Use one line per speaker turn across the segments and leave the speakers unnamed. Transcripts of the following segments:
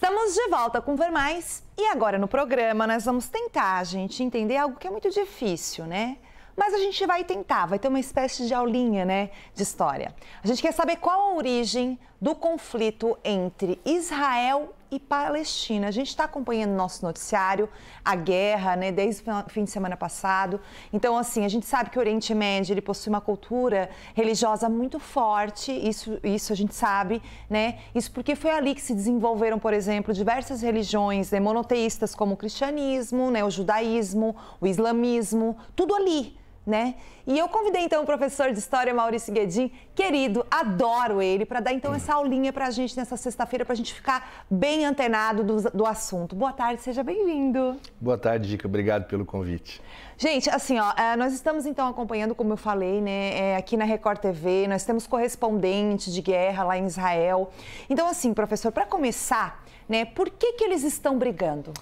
Estamos de volta com Ver Mais e agora no programa nós vamos tentar, gente, entender algo que é muito difícil, né? Mas a gente vai tentar, vai ter uma espécie de aulinha, né, de história. A gente quer saber qual a origem do conflito entre Israel e Palestina. A gente está acompanhando nosso noticiário, a guerra, né, desde o fim de semana passado. Então, assim, a gente sabe que o Oriente Médio ele possui uma cultura religiosa muito forte, isso, isso a gente sabe, né? Isso porque foi ali que se desenvolveram, por exemplo, diversas religiões né, monoteístas, como o cristianismo, né, o judaísmo, o islamismo, tudo ali né? E eu convidei então o professor de história Maurício Guedin, querido, adoro ele, para dar então essa aulinha para a gente nessa sexta-feira, para a gente ficar bem antenado do, do assunto. Boa tarde, seja bem-vindo.
Boa tarde, Dica, obrigado pelo convite.
Gente, assim, ó, eh, nós estamos então acompanhando, como eu falei, né, eh, aqui na Record TV, nós temos correspondente de guerra lá em Israel. Então, assim, professor, para começar, né, por que que eles estão brigando?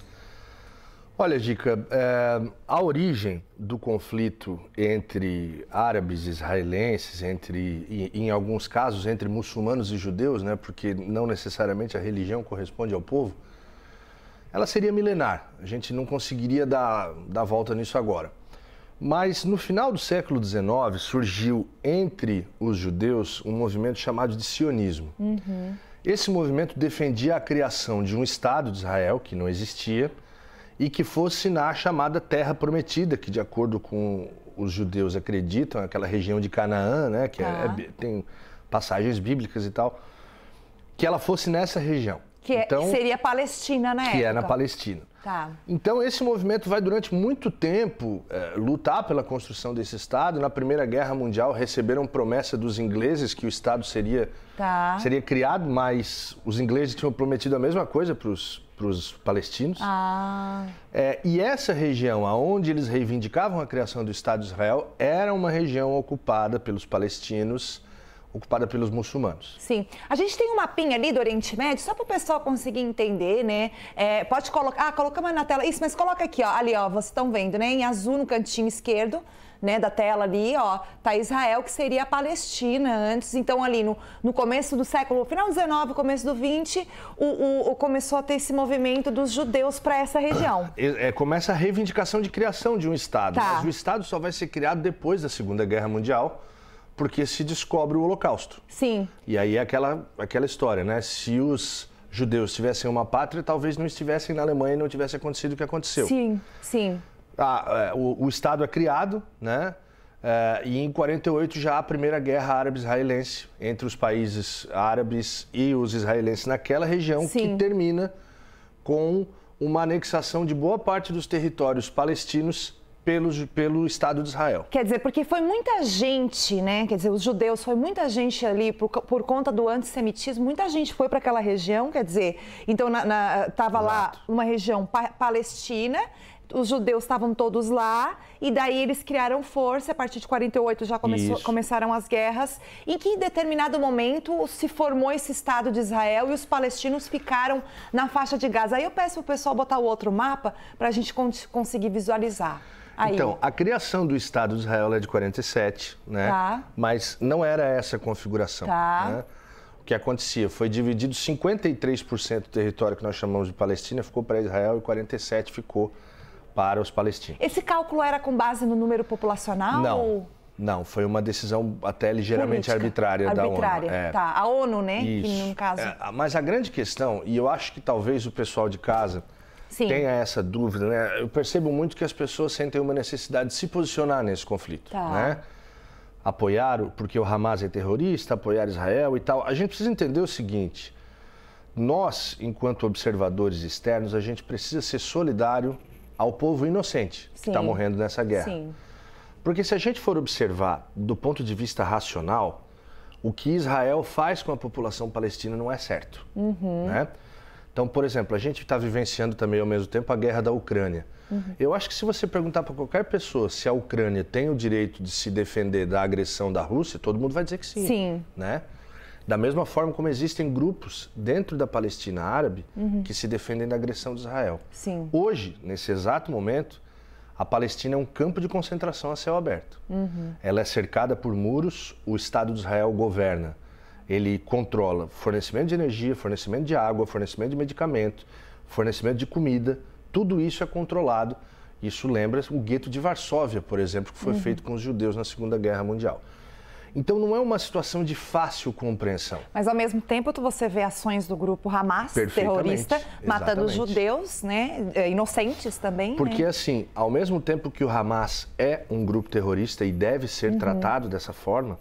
Olha, Dica, é, a origem do conflito entre árabes e israelenses, entre, em alguns casos, entre muçulmanos e judeus, né, porque não necessariamente a religião corresponde ao povo, ela seria milenar. A gente não conseguiria dar, dar volta nisso agora. Mas no final do século XIX surgiu entre os judeus um movimento chamado de sionismo. Uhum. Esse movimento defendia a criação de um Estado de Israel, que não existia, e que fosse na chamada Terra Prometida, que de acordo com os judeus acreditam, é aquela região de Canaã, né, que ah. é, tá. é, tem passagens bíblicas e tal, que ela fosse nessa região. Que é, então, seria
Palestina, né? Que época. é na Palestina. Tá.
Então, esse movimento vai, durante muito tempo, é, lutar pela construção desse Estado. Na Primeira Guerra Mundial, receberam promessa dos ingleses que o Estado seria, tá. seria criado, mas os ingleses tinham prometido a mesma coisa para os para os palestinos.
Ah.
É, e essa região, aonde eles reivindicavam a criação do Estado de Israel, era uma região ocupada pelos palestinos ocupada pelos muçulmanos.
Sim. A gente tem um mapinha ali do Oriente Médio, só para o pessoal conseguir entender, né? É, pode colocar. Ah, colocamos na tela. Isso, mas coloca aqui, ó. Ali, ó, vocês estão vendo, né? Em azul no cantinho esquerdo. Né, da tela ali, ó, tá Israel, que seria a Palestina antes. Então, ali no, no começo do século, final do 19, começo do 20, o, o, o, começou a ter esse movimento dos judeus para essa região.
É, é, começa a reivindicação de criação de um Estado. Tá. Mas o Estado só vai ser criado depois da Segunda Guerra Mundial porque se descobre o Holocausto. Sim. E aí é aquela, aquela história, né? Se os judeus tivessem uma pátria, talvez não estivessem na Alemanha e não tivesse acontecido o que aconteceu.
Sim, sim.
Ah, é, o, o, Estado é criado, né? É, e em 48 já há a primeira guerra árabe-israelense entre os países árabes e os israelenses naquela região, sim. que termina com uma anexação de boa parte dos territórios palestinos pelo Estado de Israel.
Quer dizer, porque foi muita gente, né? Quer dizer, os judeus, foi muita gente ali por, por conta do antissemitismo, muita gente foi para aquela região, quer dizer, então estava lá uma região pa palestina os judeus estavam todos lá e daí eles criaram força. A partir de 48 já começou, começaram as guerras. Em que em determinado momento se formou esse Estado de Israel e os palestinos ficaram na faixa de Gaza. Aí eu peço para o pessoal botar o outro mapa para a gente conseguir visualizar. Aí. Então,
a criação do Estado de Israel é de 47, né? Tá. Mas não era essa a configuração. Tá. Né? O que acontecia? Foi dividido 53% do território que nós chamamos de Palestina, ficou para Israel e 47% ficou para para os palestinos.
Esse cálculo era com base no número populacional? Não. Ou...
Não, foi uma decisão até ligeiramente arbitrária, arbitrária da ONU. É. Tá,
a ONU, né? Isso. Que, caso... é,
mas a grande questão, e eu acho que talvez o pessoal de casa Sim. tenha essa dúvida, né? Eu percebo muito que as pessoas sentem uma necessidade de se posicionar nesse conflito, tá. né? Apoiar, porque o Hamas é terrorista, apoiar Israel e tal. A gente precisa entender o seguinte, nós, enquanto observadores externos, a gente precisa ser solidário ao povo inocente tá Sim. que está morrendo nessa guerra. Sim. Porque se a gente for observar do ponto de vista racional, o que Israel faz com a população palestina não é certo. Uhum. Né? Então, por exemplo, a gente está vivenciando também ao mesmo tempo a guerra da Ucrânia. Uhum. Eu acho que se você perguntar para qualquer pessoa se a Ucrânia tem o direito de se defender da agressão da Rússia, todo mundo vai dizer que sim. Sim. Né? Da mesma forma como existem grupos dentro da Palestina árabe uhum. que se defendem da agressão de Israel. Sim. Hoje, nesse exato momento, a Palestina é um campo de concentração a céu aberto. Uhum. Ela é cercada por muros, o Estado de Israel governa. Ele controla fornecimento de energia, fornecimento de água, fornecimento de medicamento, fornecimento de comida. Tudo isso é controlado. Isso lembra o gueto de Varsóvia, por exemplo, que foi uhum. feito com os judeus na Segunda Guerra Mundial. Então não é uma situação de fácil compreensão.
Mas ao mesmo tempo você vê ações do grupo Hamas, terrorista, exatamente. matando judeus, né, é, inocentes também. Né? Porque né?
assim, ao mesmo tempo que o Hamas é um grupo terrorista e deve ser uhum. tratado dessa forma,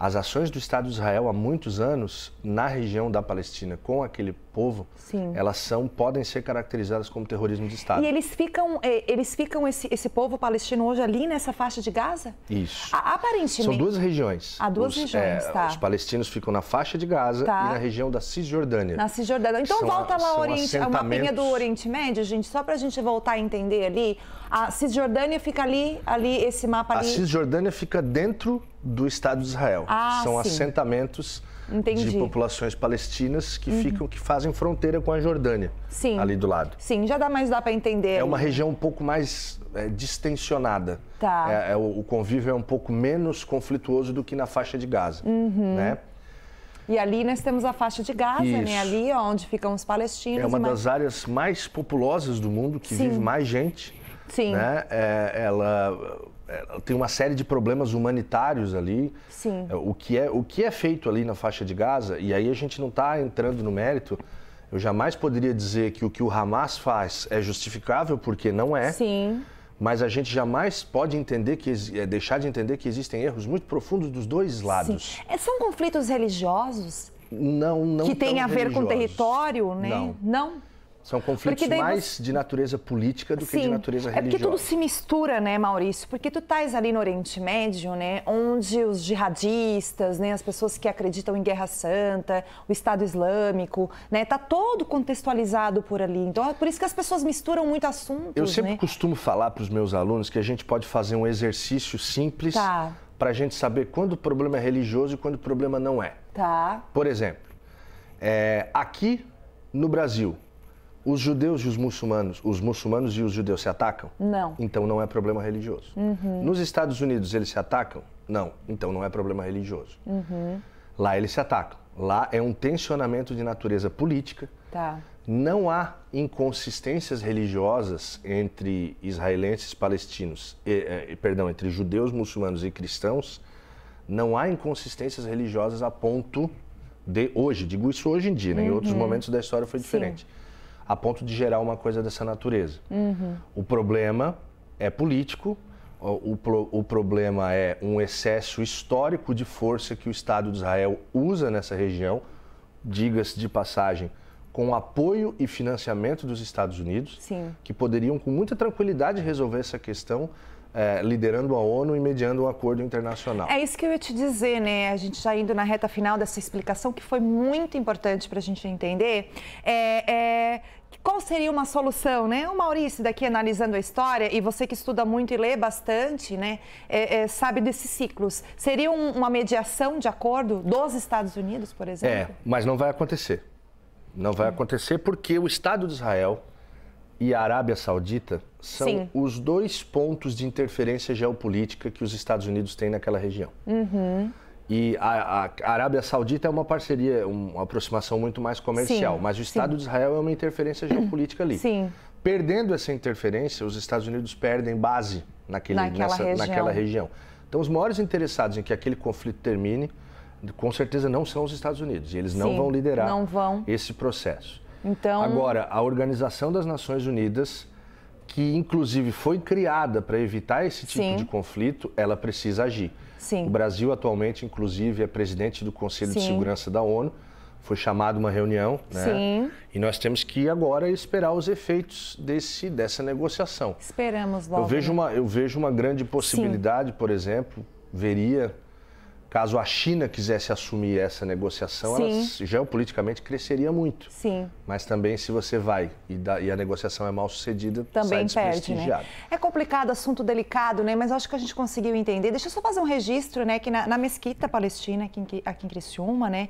as ações do Estado de Israel há muitos anos na região da Palestina com aquele povo,
Sim. elas
são podem ser caracterizadas como terrorismo de Estado. E
eles ficam, eh, eles ficam esse, esse povo palestino hoje ali nessa faixa de Gaza? Isso. aparentemente. São
duas regiões. Há duas os, regiões, é, tá. Os palestinos ficam na faixa de Gaza tá. e na região da Cisjordânia. Na
Cisjordânia. Então volta a, lá o Oriente, assentamentos... a mapinha do Oriente Médio, gente, só para a gente voltar a entender ali. A Cisjordânia fica ali, ali esse mapa ali. A
Cisjordânia fica dentro do Estado de Israel. Ah, São sim. assentamentos Entendi. de populações palestinas que uhum. ficam, que fazem fronteira com a Jordânia, sim. ali do lado.
Sim, já dá mais dá para entender. É uma região
um pouco mais é, distensionada. Tá. É, é, o, convívio é um pouco menos conflituoso do que na faixa de Gaza, uhum. né?
E ali nós temos a faixa de Gaza, né? Isso. né? Ali onde ficam os palestinos. É uma mas... das
áreas mais populosas do mundo, que sim. vive mais gente. Sim. Né? É, ela é, tem uma série de problemas humanitários ali. Sim. É, o que é, o que é feito ali na faixa de Gaza, e aí a gente não está entrando no mérito. Eu jamais poderia dizer que o que o Hamas faz é justificável, porque não é. Sim. Mas a gente jamais pode entender que é, deixar de entender que existem erros muito profundos dos dois lados.
Sim. São conflitos religiosos?
Não, não. Que tem a ver religiosos. com
território, né? Não. não?
São conflitos mais de natureza política do Sim, que de natureza religiosa. É porque tudo se
mistura, né, Maurício? Porque tu estás ali no Oriente Médio, né, onde os jihadistas, né, as pessoas que acreditam em guerra santa, o Estado Islâmico, né, tá todo contextualizado por ali. Então, é por isso que as pessoas misturam muito assuntos, Eu sempre né?
costumo falar para os meus alunos que a gente pode fazer um exercício simples tá. para a gente saber quando o problema é religioso e quando o problema não é. Tá. Por exemplo, é, aqui no Brasil, os judeus e os muçulmanos, os muçulmanos e os judeus se atacam? Não. Então não é problema religioso. Uhum. Nos Estados Unidos eles se atacam? Não. Então não é problema religioso. Uhum. Lá eles se atacam. Lá é um tensionamento de natureza política. Tá. Não há inconsistências religiosas entre israelenses palestinos, e, é, e, perdão, entre judeus, muçulmanos e cristãos. Não há inconsistências religiosas a ponto de hoje, digo isso hoje em dia, né? em outros uhum. momentos da história foi diferente. Sim a ponto de gerar uma coisa dessa natureza. Uhum. O problema é político, o, o, problema é um excesso histórico de força que o Estado de Israel usa nessa região, diga-se de passagem, com apoio e financiamento dos Estados Unidos, Sim. que poderiam com muita tranquilidade resolver essa questão é, liderando a ONU e mediando um acordo internacional. É
isso que eu ia te dizer, né? A gente já tá indo na reta final dessa explicação, que foi muito importante para a gente entender. É, é, qual seria uma solução, né? O Maurício daqui analisando a história, e você que estuda muito e lê bastante, né? É, é, sabe desses ciclos. Seria um, uma mediação de acordo dos Estados Unidos, por é, exemplo?
É, mas não vai acontecer. Não vai acontecer porque o Estado de Israel e a Arábia Saudita são Sim. os dois pontos de interferência geopolítica que os Estados Unidos têm naquela região. Uhum. E a, a, Arábia Saudita é uma parceria, uma aproximação muito mais comercial, Sim. mas o Estado Sim. de Israel é uma interferência geopolítica ali. Sim. Perdendo essa interferência, os Estados Unidos perdem base naquele, naquela, nessa, região. naquela região. Então, os maiores interessados em que aquele conflito termine, com certeza não são os Estados Unidos. E eles não vão liderar não vão. esse processo.
Então... Agora,
a Organização das Nações Unidas, que inclusive foi criada para evitar esse tipo Sim. de conflito, ela precisa agir. Sim. O Brasil atualmente, inclusive, é presidente do Conselho Sim. de Segurança da ONU. Foi chamado uma reunião, né? Sim. E nós temos que agora esperar os efeitos desse, dessa negociação.
Esperamos logo. Eu vejo né?
uma, eu vejo uma grande possibilidade, por exemplo, veria caso a China quisesse assumir essa negociação, Sim. ela geopoliticamente cresceria muito. Sim. Mas também se você vai e, dá, e a negociação é mal sucedida, também perde, né?
É complicado, assunto delicado, né? Mas acho que a gente conseguiu entender. Deixa eu só fazer um registro, né? Que na, na mesquita palestina, aqui em, aqui em Criciúma, né?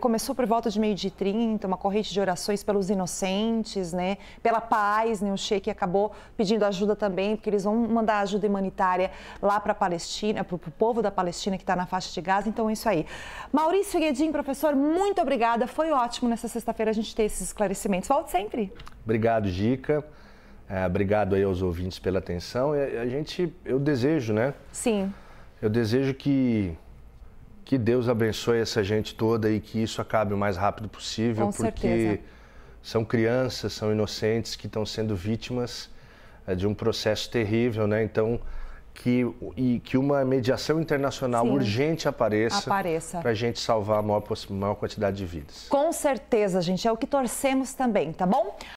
Começou por volta de meio de 30, uma corrente de orações pelos inocentes, né? Pela paz, né? O Sheik acabou pedindo ajuda também, porque eles vão mandar ajuda humanitária lá para a Palestina, para o povo da Palestina que está na faixa de gás. Então é isso aí. Maurício Guedim, professor, muito obrigada. Foi ótimo nessa sexta-feira a gente ter esses esclarecimentos. Volte sempre.
Obrigado, Dica. É, obrigado aí aos ouvintes pela atenção. A gente, eu desejo, né? Sim. Eu desejo que que Deus abençoe essa gente toda e que isso acabe o mais rápido possível, Com porque certeza. são crianças, são inocentes que estão sendo vítimas é, de um processo terrível, né? Então que, e que uma mediação internacional Sim. urgente apareça, apareça. para a gente salvar a maior, maior quantidade de vidas.
Com certeza, gente. É o que torcemos também, tá bom?